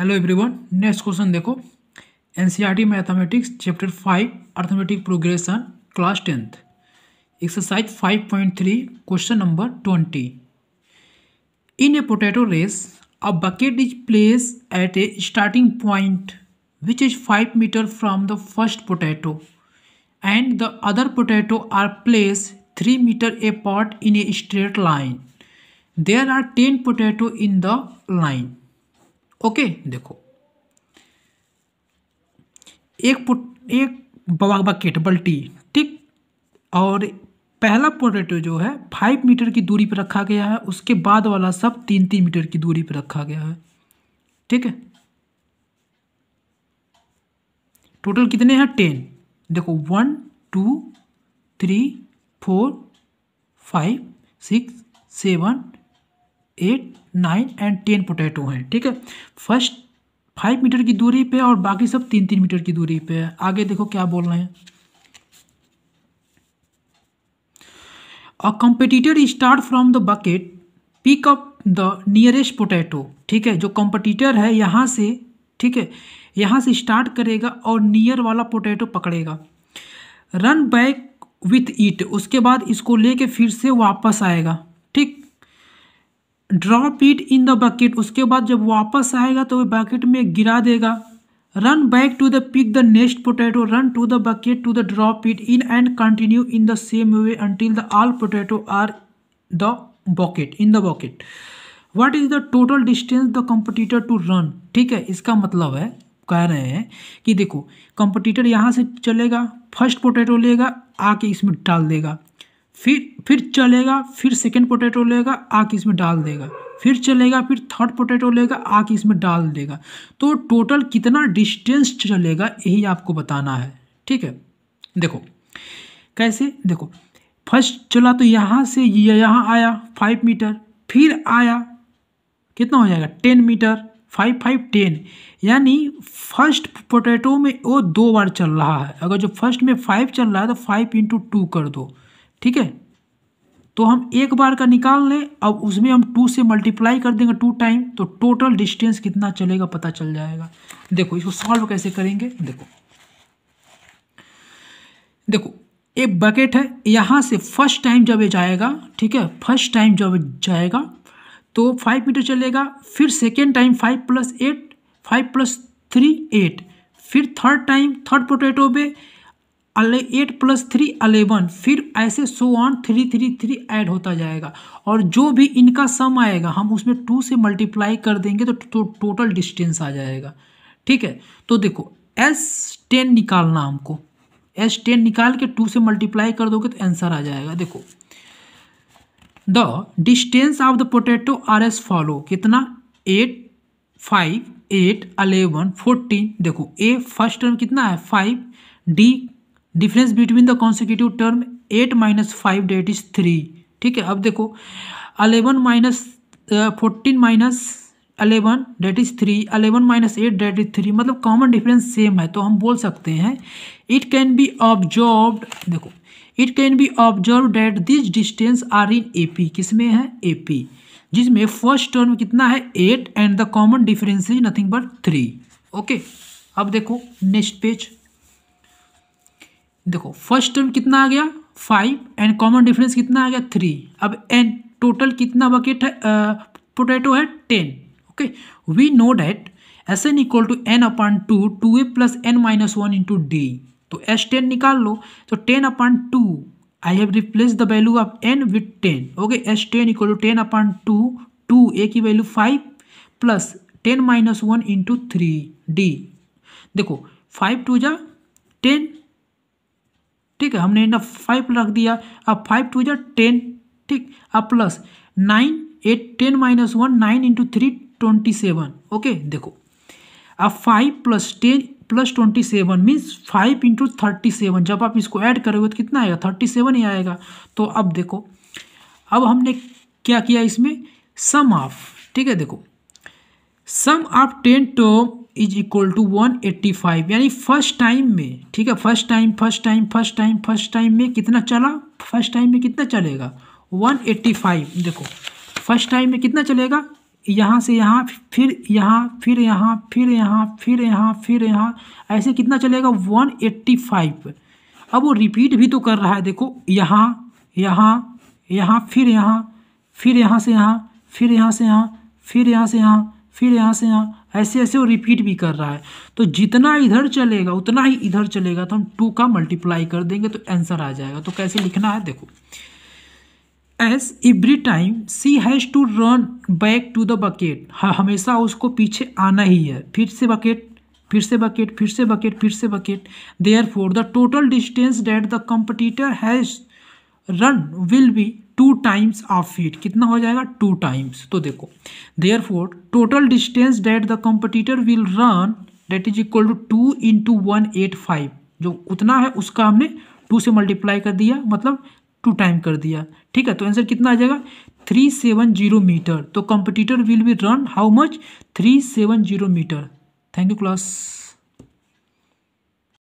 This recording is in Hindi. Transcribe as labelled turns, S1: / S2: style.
S1: हेलो एवरीवन नेक्स्ट क्वेश्चन देखो NCERT mathematics chapter five arithmetic progression class tenth exercise five point three question number twenty in a potato race a bucket is place at a starting point which is five metre from the first potato and the other potato are place three metre apart in a straight line there are ten potato in the line okay देखो एक पुट एक बकेटबल टी ठीक और पहला पोटेटो जो है फाइव मीटर की दूरी पर रखा गया है उसके बाद वाला सब तीन तीन मीटर की दूरी पर रखा गया है ठीक है टोटल कितने हैं टेन देखो one two three four five six seven eight nine and ten potato हैं ठीक है फर्स्ट फाइव मीटर की दूरी पे और बाकी सब तीन तीन मीटर की दूरी पे है आगे देखो क्या बोल रहे हैं a competitor start from the bucket pick up the nearest potato ठीक है जो कॉम्पिटिटर है यहाँ से ठीक है यहाँ से स्टार्ट करेगा और नियर वाला पोटैटो पकड़ेगा रन बैक विथ ईट उसके बाद इसको लेके फिर से वापस आएगा drop it in the bucket उसके बाद जब वापस आएगा तो वह बकेट में गिरा देगा run back to the pick the next potato run to the bucket to the drop it in and continue in the same way until the all potato are the bucket in the bucket what is the total distance the competitor to run ठीक है इसका मतलब है कह रहे हैं कि देखो कंपटीटर यहाँ से चलेगा फर्स्ट पोटैटो लेगा आके इसमें डाल देगा फिर फिर चलेगा फिर सेकेंड पोटैटो लेगा आके इसमें डाल देगा फिर चलेगा फिर थर्ड पोटैटो लेगा आके इसमें डाल देगा तो टोटल कितना डिस्टेंस चलेगा यही आपको बताना है ठीक है देखो कैसे देखो फर्स्ट चला तो यहाँ से ये यहाँ आया फाइव मीटर फिर आया कितना हो जाएगा ten metre five five ten यानी फर्स्ट पोटैटो में वो दो बार चल रहा है अगर जो फर्स्ट में फाइव चल रहा है तो फाइव इंटू टू कर दो ठीक है तो हम एक बार का निकाल लें अब उसमें हम टू से मल्टीप्लाई कर देंगे टू टाइम तो टोटल डिस्टेंस कितना चलेगा पता चल जाएगा देखो इसको सॉल्व कैसे करेंगे देखो देखो एक बकेट है यहाँ से फर्स्ट टाइम जब ये जाएगा ठीक है फर्स्ट टाइम जब जाएगा तो फाइव मीटर चलेगा फिर second time five plus eight five plus three eight फिर थर्ड टाइम थर्ड पोटेटो पे एट प्लस थ्री अलेवन फिर ऐसे so on three three three add होता जाएगा और जो भी इनका सम आएगा हम उसमें टू से मल्टीप्लाई कर देंगे तो, टोटल तो डिस्टेंस आ जाएगा ठीक है तो देखो एस टेन निकालना हमको एस टेन निकाल के टू से मल्टीप्लाई कर दोगे तो आंसर आ जाएगा देखो the distance of the potato are as follow कितना eight five eight eleven fourteen देखो ए फर्स्ट टर्म कितना है five the difference between the consecutive term eight minus five that is three ठीक है अब देखो eleven minus fourteen minus eleven that is three eleven minus eight that is three मतलब कॉमन डिफरेंस सेम है तो हम बोल सकते हैं इट कैन बी ऑब्जॉर्व देखो it can be observe that this distance are in A P किस में है ए पी जिसमें फर्स्ट टर्म कितना है eight and the common difference is nothing but three okay अब देखो नेक्स्ट पेज देखो फर्स्ट टर्म कितना आ गया फाइव एंड कॉमन डिफरेंस कितना आ गया थ्री अब एन टोटल कितना बकेट है पोटैटो है ten okay we know that S n equal to n upon two two a plus n minus one into d तो एस टेन निकाल लो तो ten upon two I have replace the value of n with ten okay S ten equal to ten upon two two a की value five plus ten minus one into three d देखो फाइव टू जा टेन ठीक है हमने ना फाइव रख दिया अब फाइव टू जो टेन ठीक अब plus nine eight ten minus one nine into three twenty seven okay देखो अब five plus ten plus twenty seven means five into thirty seven जब आप इसको ऐड करोगे तो कितना आएगा थर्टी सेवन ही आएगा तो अब देखो अब हमने क्या किया इसमें सम ऑफ ठीक है देखो sum of ten two is equal to one eighty five यानी फर्स्ट टाइम में ठीक है first time first time first time first time में कितना चला फर्स्ट टाइम में कितना चलेगा वन एट्टी फाइव देखो फर्स्ट टाइम में कितना चलेगा यहाँ से यहाँ फिर यहाँ फिर यहाँ फिर यहाँ फिर यहाँ फिर यहाँ ऐसे कितना चलेगा वन एट्टी फाइव अब वो रिपीट भी तो कर रहा है देखो यहाँ यहाँ यहाँ फिर यहाँ फिर यहाँ से यहाँ फिर यहाँ से यहाँ फिर यहाँ से यहाँ फिर यहाँ से यहाँ ऐसे ऐसे वो रिपीट भी कर रहा है तो जितना इधर चलेगा उतना ही इधर चलेगा तो हम टू का मल्टीप्लाई कर देंगे तो आंसर आ जाएगा तो कैसे लिखना है देखो as every time she has to run back to the bucket हमेशा उसको पीछे आना ही है फिर से बकेट फिर से बकेट फिर से बकेट फिर से bucket therefore the total distance that the competitor has run will be two times of feet कितना हो जाएगा टू टाइम्स तो देखो therefore total distance that the competitor will run that is equal to two into one eight five जो उतना है उसका हमने टू से मल्टीप्लाई कर दिया मतलब टू टाइम कर दिया ठीक है तो आंसर कितना आ जाएगा थ्री सेवन जीरो मीटर तो competitor will be run how much three seven zero metre thank you class